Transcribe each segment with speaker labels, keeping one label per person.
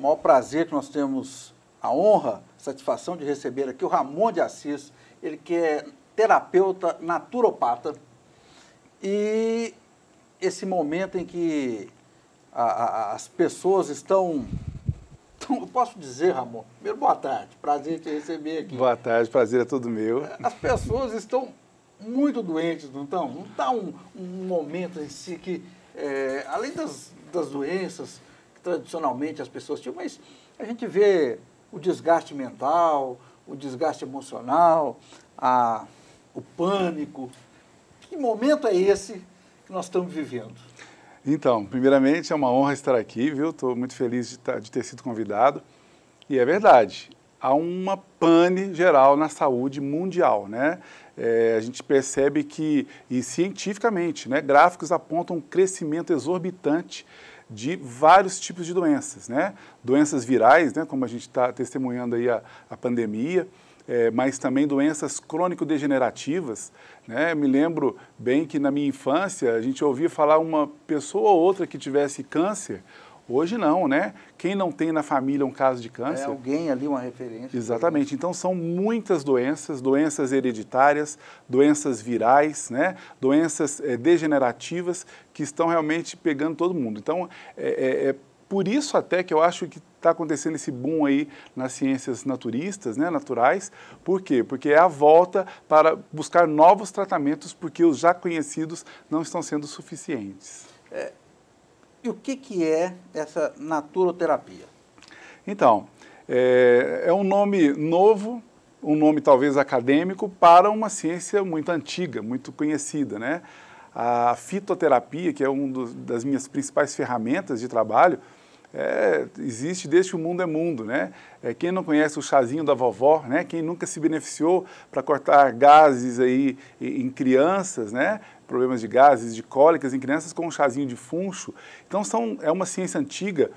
Speaker 1: o maior prazer que nós temos a honra, a satisfação de receber aqui o Ramon de Assis, ele que é terapeuta naturopata. E esse momento em que a, a, as pessoas estão, eu Posso dizer, Ramon? Primeiro, boa tarde. Prazer te receber aqui.
Speaker 2: Boa tarde, prazer é todo meu. As
Speaker 1: pessoas estão muito doentes, não estão? Não está um, um momento em si que, é, além das, das doenças, tradicionalmente as pessoas tinham, mas a gente vê o desgaste mental, o desgaste emocional, a, o pânico. Que momento é esse que nós estamos vivendo?
Speaker 2: Então, primeiramente é uma honra estar aqui, viu? Estou muito feliz de, tá, de ter sido convidado. E é verdade, há uma pane geral na saúde mundial, né? é, a gente percebe que, e cientificamente, né, gráficos apontam um crescimento exorbitante de vários tipos de doenças, né? Doenças virais, né, como a gente está testemunhando aí a, a pandemia, é, mas também doenças crônico-degenerativas. Né? Me lembro bem que na minha infância a gente ouvia falar uma pessoa ou outra que tivesse câncer, Hoje não, né? Quem não tem na família um caso de é câncer. É alguém ali, uma referência. Exatamente. Então são muitas doenças, doenças hereditárias, doenças virais, né? Doenças é, degenerativas que estão realmente pegando todo mundo. Então é, é, é por isso até que eu acho que está acontecendo esse boom aí nas ciências naturistas, né, naturais. Por quê? Porque é a volta para buscar novos tratamentos, porque os já conhecidos não estão sendo suficientes. E o que,
Speaker 1: que é essa naturoterapia?
Speaker 2: Então, é, é um nome novo, um nome talvez acadêmico, para uma ciência muito antiga, muito conhecida, né? A fitoterapia, que é uma das minhas principais ferramentas de trabalho, é, existe desde que o mundo é mundo, né? É, quem não conhece o chazinho da vovó, né? Quem nunca se beneficiou para cortar gases aí em crianças, né? problemas de gases, de cólicas em crianças com um chazinho de funcho. Então são, é uma ciência antiga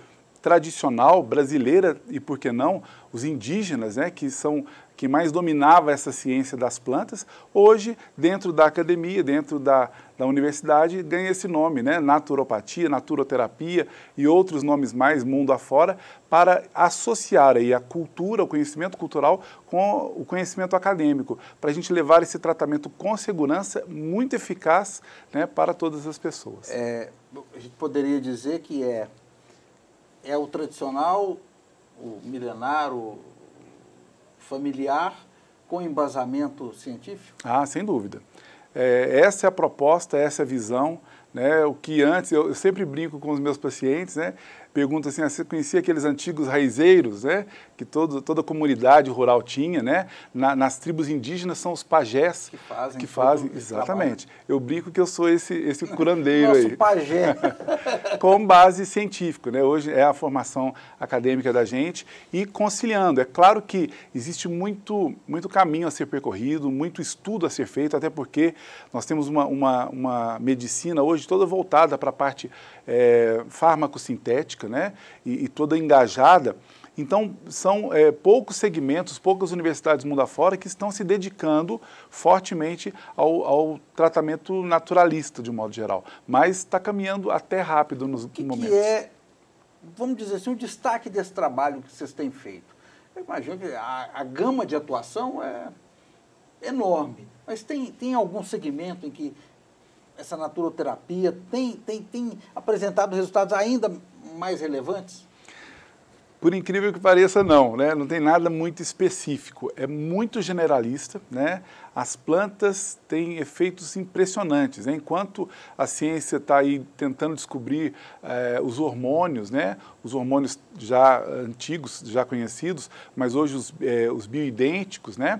Speaker 2: tradicional brasileira e por que não os indígenas, né, que são que mais dominava essa ciência das plantas, hoje dentro da academia, dentro da, da universidade ganha esse nome, né, naturopatia, naturoterapia e outros nomes mais mundo afora para associar aí a cultura, o conhecimento cultural com o conhecimento acadêmico, para a gente levar esse tratamento com segurança muito eficaz, né, para todas as pessoas. É, a gente poderia dizer
Speaker 1: que é é o tradicional, o milenar, o familiar, com embasamento científico?
Speaker 2: Ah, sem dúvida. É, essa é a proposta, essa é a visão. Né, o que antes, eu, eu sempre brinco com os meus pacientes, né, pergunta assim, ah, você conhecia aqueles antigos raizeiros, né? Que todo, toda a comunidade rural tinha, né? Na, nas tribos indígenas são os pajés que fazem. Que fazem exatamente. Trabalho. Eu brinco que eu sou esse, esse curandeiro Nosso aí. pajé. Com base científica, né? Hoje é a formação acadêmica da gente e conciliando. É claro que existe muito, muito caminho a ser percorrido, muito estudo a ser feito, até porque nós temos uma, uma, uma medicina hoje toda voltada para a parte é, eh, farmacossintética, política, né? E, e toda engajada. Então, são é, poucos segmentos, poucas universidades mundo afora que estão se dedicando fortemente ao, ao tratamento naturalista, de um modo geral. Mas está caminhando até rápido nos que momentos. que
Speaker 1: é, vamos dizer assim, o destaque desse trabalho que vocês têm feito? Eu imagino que a, a gama de atuação é enorme, mas tem, tem algum segmento em que essa naturoterapia tem, tem, tem apresentado resultados ainda mais relevantes?
Speaker 2: Por incrível que pareça, não, né? Não tem nada muito específico. É muito generalista, né? As plantas têm efeitos impressionantes. Né? Enquanto a ciência está aí tentando descobrir eh, os hormônios, né? Os hormônios já antigos, já conhecidos, mas hoje os, eh, os bioidênticos, né?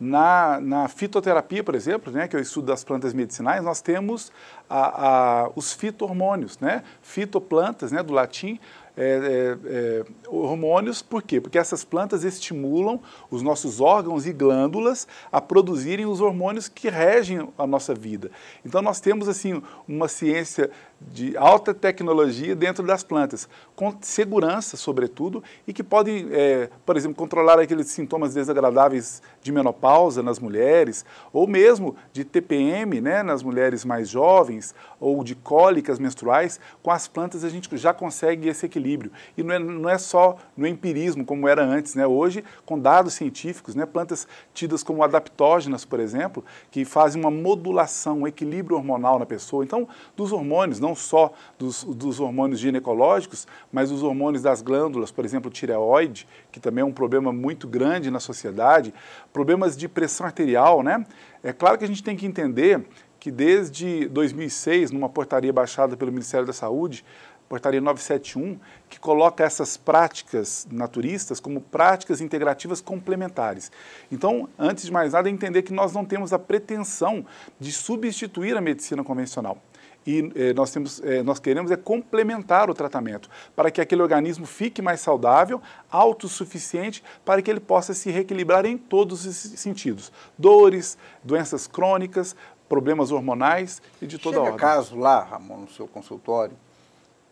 Speaker 2: Na, na, fitoterapia, por exemplo, né, que é o estudo das plantas medicinais, nós temos a, a, os fitohormônios, né, fitoplantas, né, do latim, é, é, é, hormônios, por quê? Porque essas plantas estimulam os nossos órgãos e glândulas a produzirem os hormônios que regem a nossa vida. Então nós temos assim uma ciência de alta tecnologia dentro das plantas, com segurança, sobretudo, e que podem, é, por exemplo, controlar aqueles sintomas desagradáveis de menopausa nas mulheres, ou mesmo de TPM né, nas mulheres mais jovens, ou de cólicas menstruais. Com as plantas a gente já consegue esse equilíbrio equilíbrio. E não é, não é só no empirismo, como era antes. Né? Hoje, com dados científicos, né? plantas tidas como adaptógenas, por exemplo, que fazem uma modulação, um equilíbrio hormonal na pessoa. Então, dos hormônios, não só dos, dos hormônios ginecológicos, mas os hormônios das glândulas, por exemplo, tireoide, que também é um problema muito grande na sociedade, problemas de pressão arterial, né? É claro que a gente tem que entender que desde 2006, numa portaria baixada pelo Ministério da Saúde, portaria 971, que coloca essas práticas naturistas como práticas integrativas complementares. Então, antes de mais nada, é entender que nós não temos a pretensão de substituir a medicina convencional e eh, nós, temos, eh, nós queremos é complementar o tratamento para que aquele organismo fique mais saudável, autossuficiente, para que ele possa se reequilibrar em todos os sentidos: dores, doenças crônicas, problemas hormonais e de toda Chega ordem. caso lá, Ramon, no seu consultório,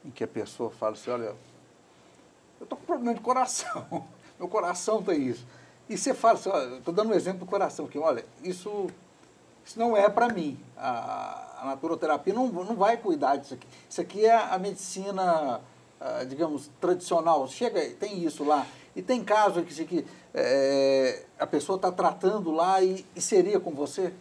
Speaker 2: em que a
Speaker 1: pessoa fala assim, olha, eu estou com problema de coração, meu coração tem isso. E você fala assim, olha, estou dando um exemplo do coração, que olha, isso, isso não é para mim. A, a naturoterapia não, não vai cuidar disso aqui. Isso aqui é a medicina, digamos, tradicional. Chega, tem isso lá. E tem casos que, que é, a pessoa está tratando lá e, e seria com você?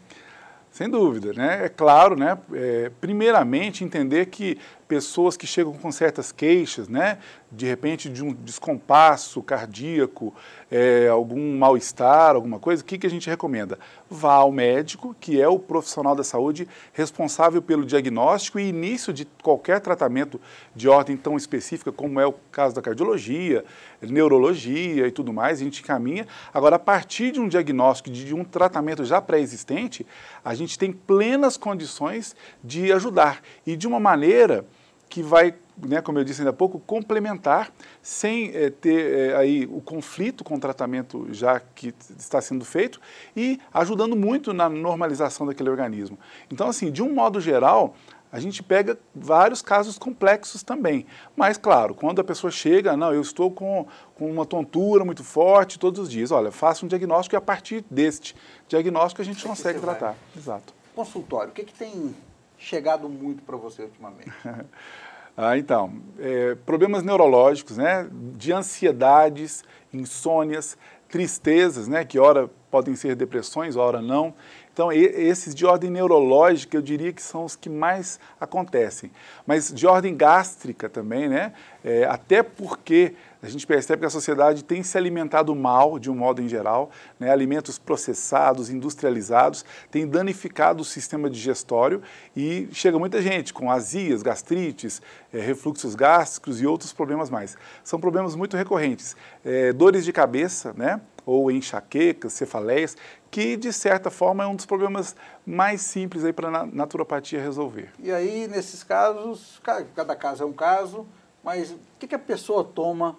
Speaker 2: Sem dúvida, né? É claro, né? É, primeiramente entender que pessoas que chegam com certas queixas, né? De repente de um descompasso cardíaco, é, algum mal-estar, alguma coisa, o que, que a gente recomenda? Vá ao médico, que é o profissional da saúde responsável pelo diagnóstico e início de qualquer tratamento de ordem tão específica como é o caso da cardiologia, neurologia e tudo mais, a gente caminha. Agora, a partir de um diagnóstico, de um tratamento já pré-existente, a gente tem plenas condições de ajudar e de uma maneira que vai, né, como eu disse ainda há pouco, complementar, sem é, ter é, aí o conflito com o tratamento já que está sendo feito e ajudando muito na normalização daquele organismo. Então, assim, de um modo geral, a gente pega vários casos complexos também. Mas, claro, quando a pessoa chega, não, eu estou com, com uma tontura muito forte todos os dias, olha, faça um diagnóstico e a partir deste diagnóstico a gente é consegue tratar. Vai. Exato.
Speaker 1: Consultório, o que, que tem chegado muito para você ultimamente?
Speaker 2: Ah, então, é, problemas neurológicos, né, de ansiedades, insônias, tristezas, né, que ora podem ser depressões, ora não. Então, esses de ordem neurológica, eu diria que são os que mais acontecem. Mas de ordem gástrica também, né? É, até porque a gente percebe que a sociedade tem se alimentado mal, de um modo em geral, né? alimentos processados, industrializados, tem danificado o sistema digestório e chega muita gente com azias, gastrites, é, refluxos gástricos e outros problemas mais. São problemas muito recorrentes. É, dores de cabeça, né? ou enxaquecas, cefaleias, que de certa forma é um dos problemas mais simples aí para a naturopatia resolver.
Speaker 1: E aí, nesses casos, cada caso é um caso, mas o que, que a pessoa toma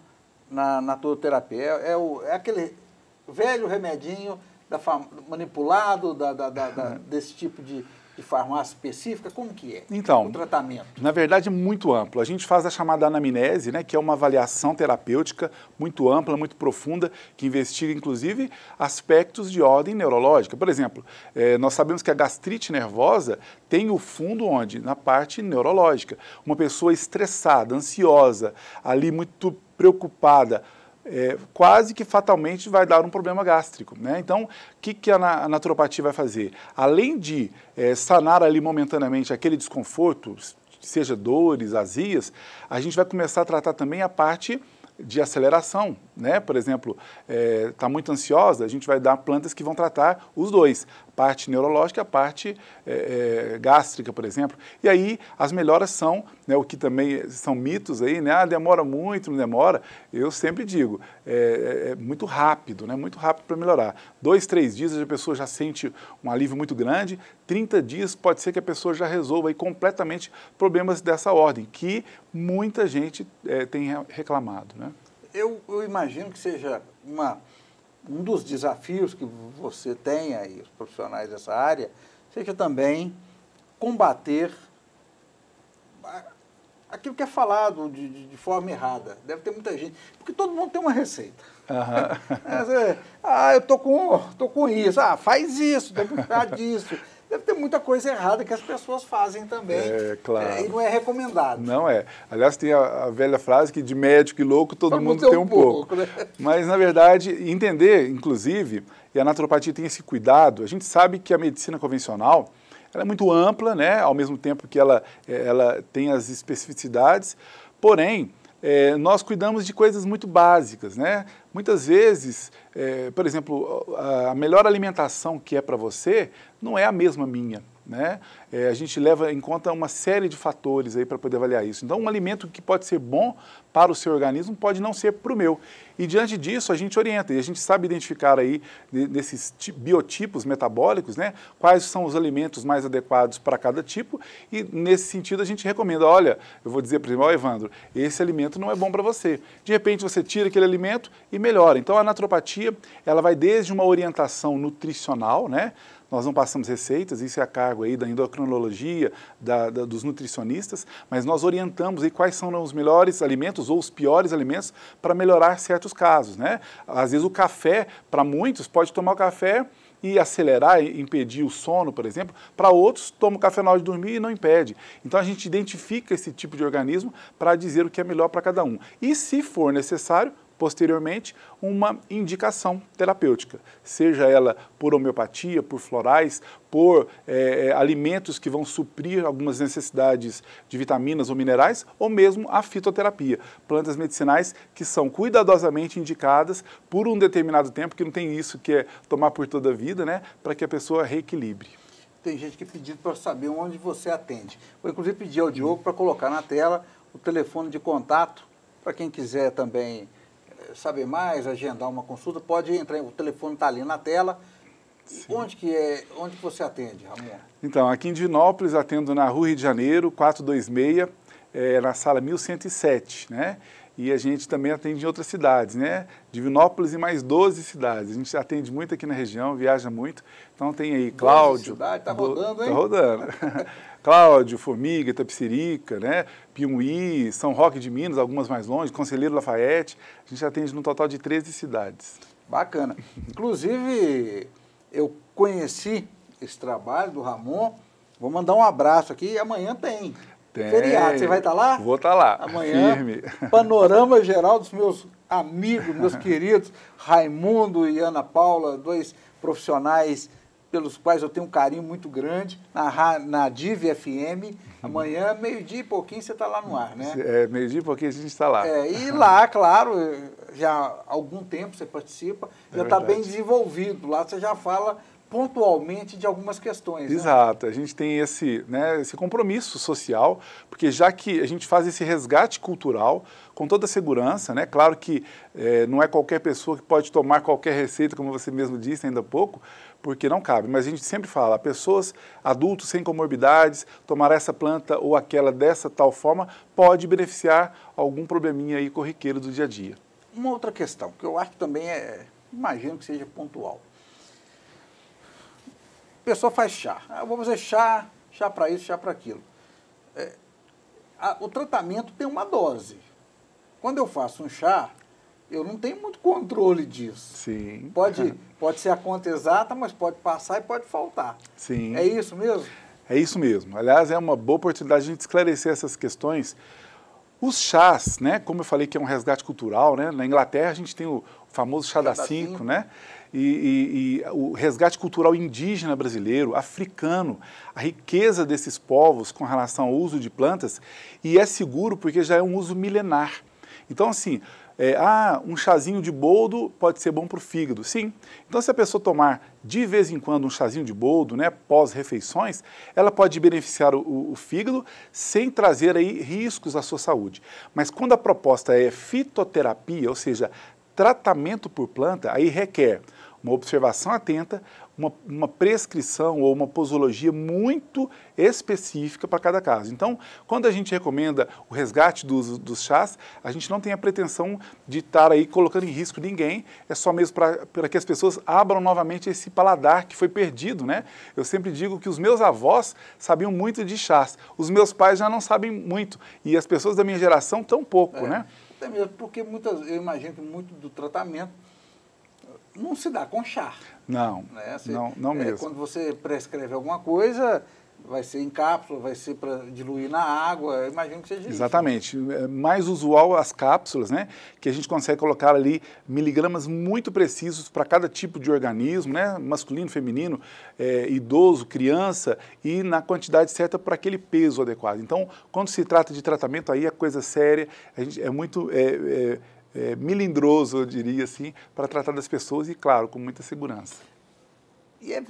Speaker 1: na naturoterapia? É, é, o, é aquele velho remedinho da manipulado da, da, da, uhum. desse tipo de, de farmácia específica? Como que é então, o tratamento?
Speaker 2: Na verdade, muito amplo. A gente faz a chamada anamnese, né, que é uma avaliação terapêutica muito ampla, muito profunda, que investiga, inclusive, aspectos de ordem neurológica. Por exemplo, é, nós sabemos que a gastrite nervosa tem o fundo onde? Na parte neurológica. Uma pessoa estressada, ansiosa, ali muito preocupada, é, quase que fatalmente vai dar um problema gástrico. Né? Então, o que, que a, naturopatia vai fazer? Além de é, sanar ali momentaneamente aquele desconforto, seja dores, azias, a gente vai começar a tratar também a parte de aceleração, né? Por exemplo, está é, tá muito ansiosa, a gente vai dar plantas que vão tratar os dois, parte neurológica, parte é, é, gástrica, por exemplo. E aí as melhoras são, né, o que também são mitos aí, né? Ah, demora muito, não demora. Eu sempre digo, é, é, é muito rápido, né? Muito rápido para melhorar. Dois, três dias a pessoa já sente um alívio muito grande. 30 dias pode ser que a pessoa já resolva aí completamente problemas dessa ordem, que muita gente é, tem reclamado. Né?
Speaker 1: Eu, eu imagino que seja uma, um dos desafios que você tem aí, os profissionais dessa área, seja também combater aquilo que é falado de, de, de, forma errada. Deve ter muita gente. Porque todo mundo tem uma receita. Uhum. ah, eu tô com, tô com isso. Ah, faz isso, tem que cuidar disso. Deve ter muita coisa errada que as pessoas fazem também. É, claro. É, e não é recomendado.
Speaker 2: Não é. Aliás, tem a, a velha frase que de médico e louco todo, todo mundo, mundo, tem um, um pouco. pouco. Né? Mas, na verdade, entender, inclusive, e a naturopatia tem esse cuidado, a gente sabe que a medicina convencional ela é muito ampla, né? ao mesmo tempo que ela, eh, ela tem as especificidades, porém, é, nós cuidamos de coisas muito básicas, né? Muitas vezes, é, por exemplo, a melhor alimentação que é para você não é a mesma minha. Né? É, a gente leva em conta uma série de fatores aí para poder avaliar isso. Então, um alimento que pode ser bom para o seu organismo pode não ser para o meu. E diante disso, a gente orienta e a gente sabe identificar aí nesses biotipos metabólicos, né? Quais são os alimentos mais adequados para cada tipo e nesse sentido a gente recomenda, olha, eu vou dizer para o oh, Evandro, esse alimento não é bom para você. De repente você tira aquele alimento e melhora. Então a naturopatia, ela vai desde uma orientação nutricional, né? Nós não passamos receitas, isso é a cargo aí da endocrinologia, da, da, dos nutricionistas, mas nós orientamos aí quais são os melhores alimentos ou os piores alimentos para melhorar certos casos, né? Às vezes o café, para muitos, pode tomar o café e acelerar e impedir o sono, por exemplo, para outros toma o café na hora de dormir e não impede. Então a gente identifica esse tipo de organismo para dizer o que é melhor para cada um. E se for necessário, posteriormente uma indicação terapêutica, seja ela por homeopatia, por florais, por é, alimentos que vão suprir algumas necessidades de vitaminas ou minerais, ou mesmo a fitoterapia, plantas medicinais que são cuidadosamente indicadas por um determinado tempo, que não tem isso que é tomar por toda a vida, né, para que a pessoa reequilibre tem gente que é pediu
Speaker 1: para saber onde você atende. Vou inclusive pedir ao Diogo para colocar na tela o telefone de contato para quem quiser também saber mais, agendar uma consulta, pode entrar, o telefone está ali na tela. Sim. Onde que é, onde que você atende, Ramon?
Speaker 2: Então, aqui em Dinópolis atendo na Rua Rio de Janeiro, 426, é, na sala 1107, né? e a gente também atende em outras cidades, né? Divinópolis e mais 12 cidades. A gente atende muito aqui na região, viaja muito. Então tem aí Cláudio. Cidade tá rodando, hein? Tá rodando. Cláudio, Formiga, Itapsirica, né? Piumí, São Roque de Minas, algumas mais longe, Conselheiro Lafayette. A gente atende no total de 13 cidades. Bacana. Inclusive, eu conheci esse trabalho do Ramon.
Speaker 1: Vou mandar um abraço aqui e amanhã tem. Tem. Feriado, você vai estar tá lá? Vou
Speaker 2: estar tá lá. Amanhã. Firme.
Speaker 1: Panorama geral dos meus amigos, meus queridos, Raimundo e Ana Paula, dois profissionais pelos quais eu tenho um carinho muito grande, na, na DIV FM. Amanhã, meio-dia e pouquinho, você está lá no ar, né?
Speaker 2: É, meio-dia e pouquinho a gente está lá. É,
Speaker 1: e lá, claro, já há algum tempo você participa, é já está é bem desenvolvido. Lá você já fala pontualmente de algumas questões. Né?
Speaker 2: Exato, né? a gente tem esse, né, esse compromisso social, porque já que a gente faz esse resgate cultural com toda a segurança, né, claro que é, não é qualquer pessoa que pode tomar qualquer receita, como você mesmo disse ainda há pouco, porque não cabe, mas a gente sempre fala, pessoas, adultos sem comorbidades, tomar essa planta ou aquela dessa tal forma pode beneficiar algum probleminha aí corriqueiro do dia a dia. Uma outra questão, que eu acho
Speaker 1: que também é, imagino que seja pontual pessoa faz chá. Ah, vou fazer chá, chá para isso, chá para aquilo. É, a, o tratamento tem uma dose. Quando eu faço um chá, eu não tenho muito controle disso. Sim. Pode, pode ser a conta exata, mas pode passar e pode faltar. Sim. É isso mesmo?
Speaker 2: É isso mesmo. Aliás, é uma boa oportunidade de a gente esclarecer essas questões. Os chás, né, como eu falei que é um resgate cultural, né, na Inglaterra a gente tem o famoso chá, chá da 5, né? e, e, e, o resgate cultural indígena brasileiro, africano, a riqueza desses povos com relação ao uso de plantas, e é seguro porque já é um uso milenar. Então, assim, é, ah, um chazinho de boldo pode ser bom para o fígado. Sim. Então, se a pessoa tomar de vez em quando um chazinho de boldo, né, pós-refeições, ela pode beneficiar o, o fígado sem trazer aí riscos à sua saúde. Mas quando a proposta é fitoterapia, ou seja, tratamento por planta aí requer uma observação atenta, uma, uma, prescrição ou uma posologia muito específica para cada caso. Então, quando a gente recomenda o resgate dos, dos chás, a gente não tem a pretensão de estar aí colocando em risco ninguém, é só mesmo para que as pessoas abram novamente esse paladar que foi perdido, né? Eu sempre digo que os meus avós sabiam muito de chás, os meus pais já não sabem muito e as pessoas da minha geração tão pouco, é. né? Até mesmo porque muitas, eu imagino que muito do tratamento não se
Speaker 1: dá com chá.
Speaker 2: Não, né? você, não, não é, mesmo. Quando
Speaker 1: você prescreve alguma coisa, vai ser em cápsula, vai ser para diluir na água, eu imagino que seja né? Exatamente.
Speaker 2: isso. É Exatamente. Mais usual as cápsulas, né? Que a gente consegue colocar ali miligramas muito precisos para cada tipo de organismo, né? Masculino, feminino, é, idoso, criança e na quantidade certa para aquele peso adequado. Então, quando se trata de tratamento, aí é coisa séria, a gente é muito. É, é, é, milindroso, eu diria assim, para tratar das pessoas e, claro, com muita segurança.
Speaker 1: E é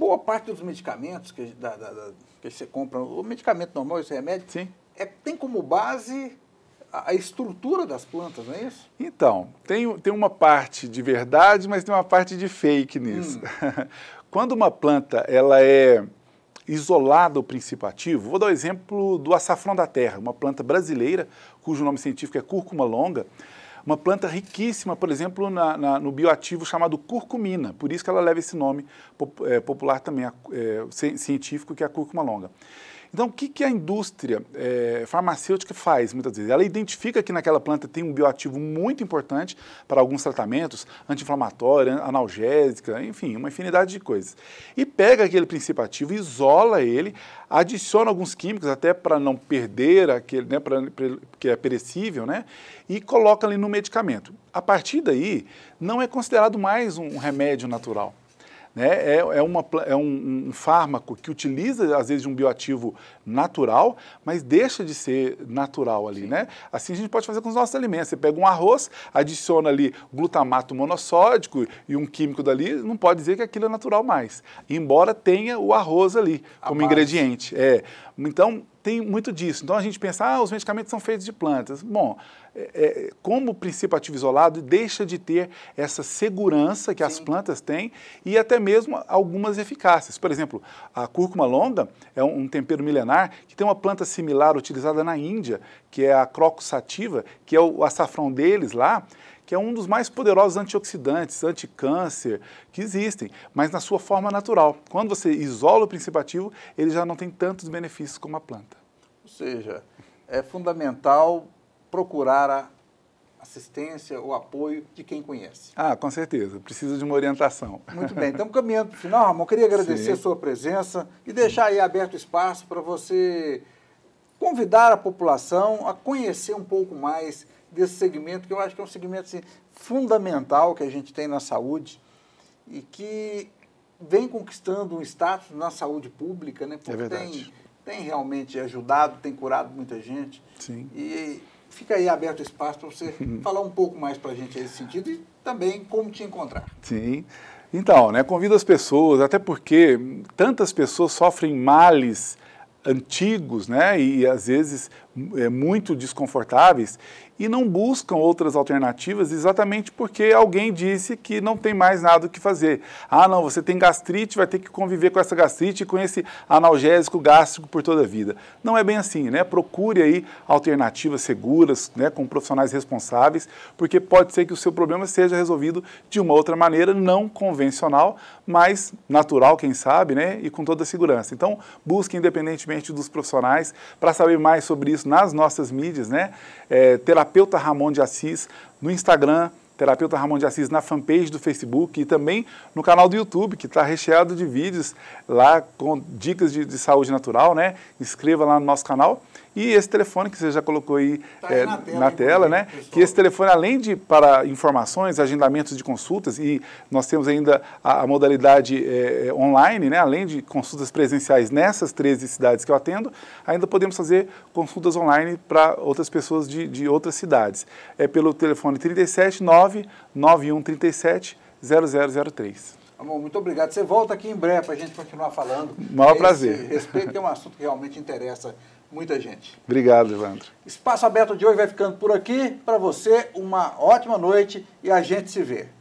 Speaker 1: Boa parte dos medicamentos que, da, da, da, que você compra, o medicamento normal, esse remédio, Sim. É, tem como base a, a estrutura das plantas, não é isso?
Speaker 2: Então, tem, tem uma parte de verdade, mas tem uma parte de fake nisso. Hum. Quando uma planta ela é isolada o princípio ativo. Vou dar o exemplo do açafrão da terra, uma planta brasileira cujo nome científico é cúrcuma longa. Uma planta riquíssima, por exemplo, na, na, no bioativo chamado curcumina, por isso que ela leva esse nome é, popular também, é, científico, que é a cúrcuma longa. Então, o que, que a indústria é, farmacêutica faz muitas vezes? Ela identifica que naquela planta tem um bioativo muito importante para alguns tratamentos, anti-inflamatório, analgésica, enfim, uma infinidade de coisas. E pega aquele princípio ativo, isola ele, adiciona alguns químicos até para não perder aquele, né, pra, pra, que é perecível, né? E coloca ali no medicamento. A partir daí, não é considerado mais um remédio natural. Né? É, é, uma, é um, um, fármaco que utiliza, às vezes, um bioativo natural, mas deixa de ser natural ali. Sim. Né? Assim a gente pode fazer com os nossos alimentos. Você pega um arroz, adiciona ali glutamato monossódico e um químico dali, não pode dizer que aquilo é natural mais. Embora tenha o arroz ali como ingrediente. É. Então, tem muito disso. Então a gente pensa, ah, os medicamentos são feitos de plantas. Bom, é, é, como princípio ativo isolado, deixa de ter essa segurança que Sim. as plantas têm e até mesmo algumas eficácias. Por exemplo, a cúrcuma longa é um, tempero milenar que tem uma planta similar utilizada na Índia, que é a crocus sativa, que é o, o açafrão deles lá, que é um dos mais poderosos antioxidantes, anticâncer que existem, mas na sua forma natural. Quando você isola o princípio ativo, ele já não tem tantos benefícios como a planta.
Speaker 1: Ou seja, é fundamental procurar a assistência ou apoio de quem conhece.
Speaker 2: Ah, com certeza. Precisa de uma orientação. Muito bem. Estamos
Speaker 1: caminhando para o final, Ramon.
Speaker 2: Queria agradecer Sim. a sua
Speaker 1: presença e deixar aí aberto espaço para você convidar a população a conhecer um pouco mais desse segmento, que eu acho que é um segmento assim, fundamental que a gente tem na saúde e que vem conquistando um status na saúde pública, né? É Porque é verdade. Tem, tem realmente ajudado, tem curado muita gente. Sim. E fica aí aberto espaço para você uhum. falar um pouco mais para a gente nesse sentido e também como te encontrar.
Speaker 2: Sim. Então, né, convido as pessoas, até porque tantas pessoas sofrem males antigos, né, e às vezes é, muito desconfortáveis, e não buscam outras alternativas exatamente porque alguém disse que não tem mais nada o que fazer. Ah, não, você tem gastrite, vai ter que conviver com essa gastrite e com esse analgésico gástrico por toda a vida. Não é bem assim, né? Procure aí alternativas seguras, né, com profissionais responsáveis, porque pode ser que o seu problema seja resolvido de uma outra maneira não convencional, mas natural, quem sabe, né, e com toda a segurança. Então, busque independentemente dos profissionais para saber mais sobre isso nas nossas mídias, né? É, terapia Terapeuta Ramon de Assis no Instagram, Terapeuta Ramon de Assis na fanpage do Facebook e também no canal do YouTube, que está recheado de vídeos lá com dicas de, de saúde natural, né? Inscreva lá no nosso canal. E esse telefone que você já colocou aí, tá aí é, na tela, na tela né? Pessoal. Que esse telefone, além de para informações, agendamentos de consultas, e nós temos ainda a, a modalidade é, é online, né? Além de consultas presenciais nessas 13 cidades que eu atendo, ainda podemos fazer consultas online para outras pessoas de, de outras cidades. É pelo telefone 379 9137 0003.
Speaker 1: Amor, muito obrigado. Você volta aqui em breve para a gente continuar falando. Maior Esse, prazer. Respeito é um assunto que realmente interessa muita gente.
Speaker 2: Obrigado, Evandro.
Speaker 1: Espaço Aberto de hoje vai ficando por aqui. Para você, uma ótima noite e a gente se vê.